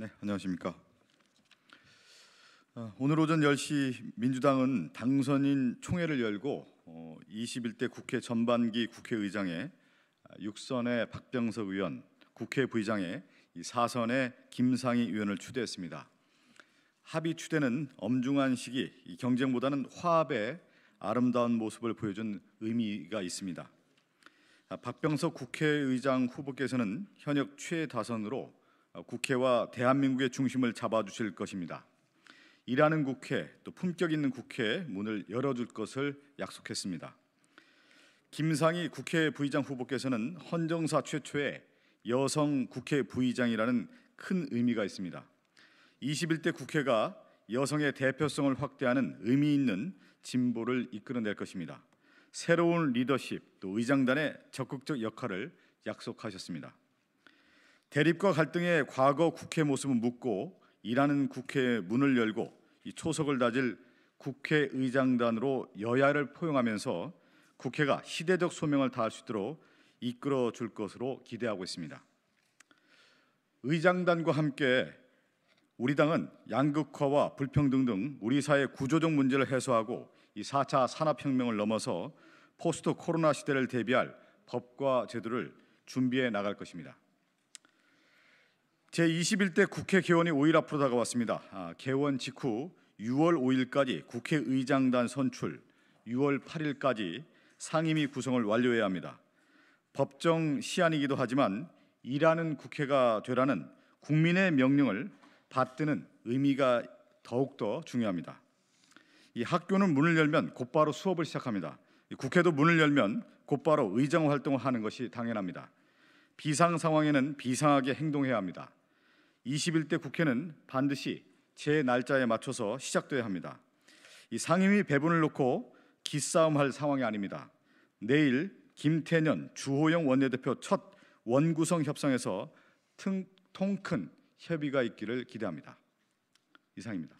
네, 안녕하십니까. 아, 오늘 오전 10시 민주당은 당선인 총회를 열고 21대 어, 국회 전반기 국회의장에 아, 육선의 박병석 의원, 국회 부의장에 사선의 김상희 의원을 추대했습니다. 합의 추대는 엄중한 시기, 경쟁보다는 화합의 아름다운 모습을 보여준 의미가 있습니다. 아, 박병석 국회의장 후보께서는 현역 최다선으로 어, 국회와 대한민국의 중심을 잡아주실 것입니다. 일하는 국회 또 품격 있는 국회 문을 열어줄 것을 약속했습니다. 김상희 국회 부의장 후보께서는 헌정사 최초의 여성 국회 부의장이라는 큰 의미가 있습니다. 21대 국회가 여성의 대표성을 확대하는 의미 있는 진보를 이끌어낼 것입니다. 새로운 리더십 또 의장단의 적극적 역할을 약속하셨습니다. 대립과 갈등의 과거 국회 모습은 묻고 일하는 국회 문을 열고 이 초석을 다질 국회의장단으로 여야를 포용하면서 국회가 시대적 소명을 다할 수 있도록 이끌어 줄 것으로 기대하고 있습니다. 의장단과 함께 우리 당은 양극화와 불평등 등 우리 사회 구조적 문제를 해소하고 이 4차 산업혁명을 넘어서 포스트 코로나 시대를 대비할 법과 제도를 준비해 나갈 것입니다. 제21대 국회 개원이 5일 앞으로 다가왔습니다. 아, 개원 직후 6월 5일까지 국회의장단 선출, 6월 8일까지 상임위 구성을 완료해야 합니다. 법정 시한이기도 하지만 일하는 국회가 되라는 국민의 명령을 받드는 의미가 더욱더 중요합니다. 이 학교는 문을 열면 곧바로 수업을 시작합니다. 국회도 문을 열면 곧바로 의정 활동을 하는 것이 당연합니다. 비상 상황에는 비상하게 행동해야 합니다. 21대 국회는 반드시 제 날짜에 맞춰서 시작돼야 합니다. 이 상임위 배분을 놓고 기싸움할 상황이 아닙니다. 내일 김태년 주호영 원내대표 첫 원구성 협상에서 통 큰 협의가 있기를 기대합니다. 이상입니다.